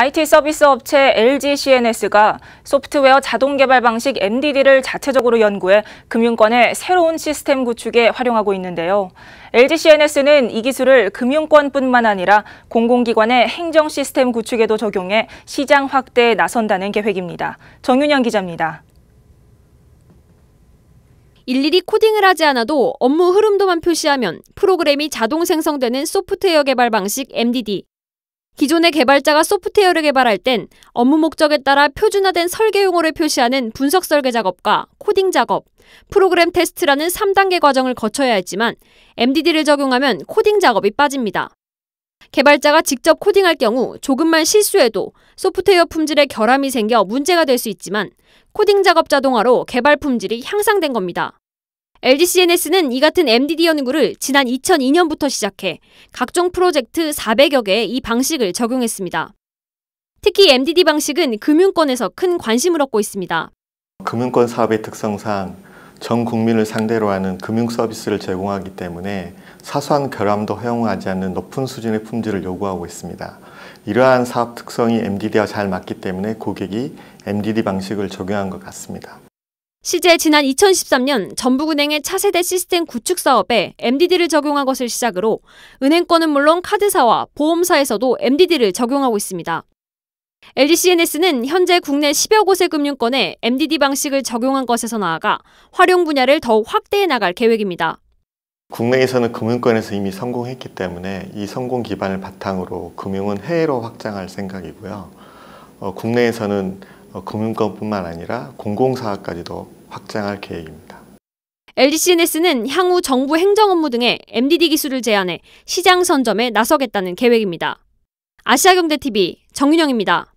IT 서비스 업체 LG CNS가 소프트웨어 자동 개발 방식 MDD를 자체적으로 연구해 금융권의 새로운 시스템 구축에 활용하고 있는데요. LG CNS는 이 기술을 금융권뿐만 아니라 공공기관의 행정 시스템 구축에도 적용해 시장 확대에 나선다는 계획입니다. 정윤영 기자입니다. 일일이 코딩을 하지 않아도 업무 흐름도만 표시하면 프로그램이 자동 생성되는 소프트웨어 개발 방식 MDD. 기존의 개발자가 소프트웨어를 개발할 땐 업무 목적에 따라 표준화된 설계 용어를 표시하는 분석 설계 작업과 코딩 작업, 프로그램 테스트라는 3단계 과정을 거쳐야 했지만 MDD를 적용하면 코딩 작업이 빠집니다. 개발자가 직접 코딩할 경우 조금만 실수해도 소프트웨어 품질에 결함이 생겨 문제가 될 수 있지만 코딩 작업 자동화로 개발 품질이 향상된 겁니다. LGCNS는 이 같은 MDD 연구를 지난 2002년부터 시작해 각종 프로젝트 400여 개에 이 방식을 적용했습니다. 특히 MDD 방식은 금융권에서 큰 관심을 얻고 있습니다. 금융권 사업의 특성상 전 국민을 상대로 하는 금융 서비스를 제공하기 때문에 사소한 결함도 허용하지 않는 높은 수준의 품질을 요구하고 있습니다. 이러한 사업 특성이 MDD와 잘 맞기 때문에 고객이 MDD 방식을 적용한 것 같습니다. 시제 지난 2013년 전북은행의 차세대 시스템 구축 사업에 MDD를 적용한 것을 시작으로 은행권은 물론 카드사와 보험사에서도 MDD를 적용하고 있습니다. LGCNS는 현재 국내 10여 곳의 금융권에 MDD 방식을 적용한 것에서 나아가 활용 분야를 더욱 확대해 나갈 계획입니다. 국내에서는 금융권에서 이미 성공했기 때문에 이 성공 기반을 바탕으로 금융은 해외로 확장할 생각이고요. 어, 국내에서는 어, 금융권뿐만 아니라 공공사학까지도 확장할 계획입니다. LGCNS는 향후 정부 행정 업무 등의 MDD 기술을 제안해 시장 선점에 나서겠다는 계획입니다. 아시아경제TV 정윤영입니다.